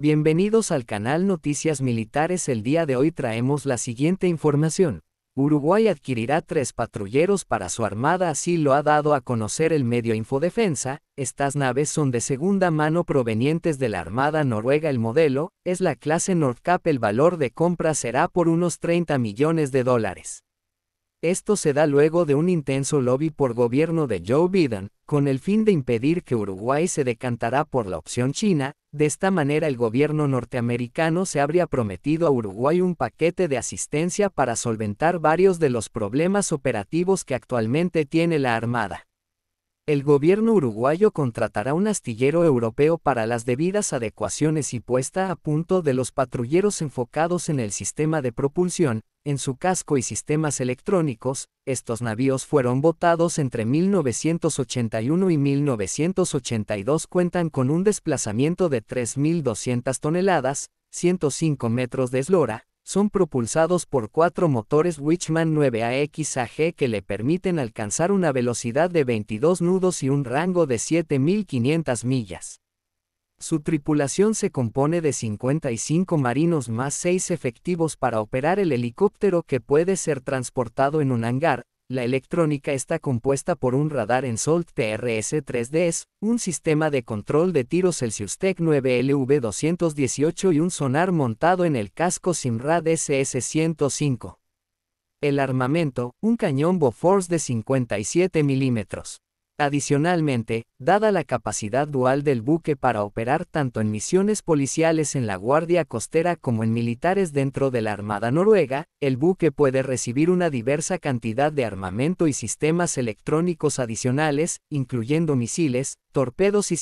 Bienvenidos al canal Noticias Militares. El día de hoy traemos la siguiente información. Uruguay adquirirá tres patrulleros para su armada, así lo ha dado a conocer el medio Infodefensa. Estas naves son de segunda mano provenientes de la Armada Noruega. El modelo es la clase Nordcap. El valor de compra será por unos 30 millones de dólares. Esto se da luego de un intenso lobby por gobierno de Joe Biden, con el fin de impedir que Uruguay se decantará por la opción china, de esta manera el gobierno norteamericano se habría prometido a Uruguay un paquete de asistencia para solventar varios de los problemas operativos que actualmente tiene la Armada el gobierno uruguayo contratará un astillero europeo para las debidas adecuaciones y puesta a punto de los patrulleros enfocados en el sistema de propulsión, en su casco y sistemas electrónicos, estos navíos fueron votados entre 1981 y 1982 cuentan con un desplazamiento de 3.200 toneladas, 105 metros de eslora, son propulsados por cuatro motores Wichman 9AXAG que le permiten alcanzar una velocidad de 22 nudos y un rango de 7.500 millas. Su tripulación se compone de 55 marinos más 6 efectivos para operar el helicóptero que puede ser transportado en un hangar, la electrónica está compuesta por un radar en SOLT TRS-3DS, un sistema de control de tiros Celsius Tech 9LV218 y un sonar montado en el casco Simrad SS-105. El armamento, un cañón Bofors de 57 milímetros. Adicionalmente, dada la capacidad dual del buque para operar tanto en misiones policiales en la Guardia Costera como en militares dentro de la Armada Noruega, el buque puede recibir una diversa cantidad de armamento y sistemas electrónicos adicionales, incluyendo misiles, torpedos y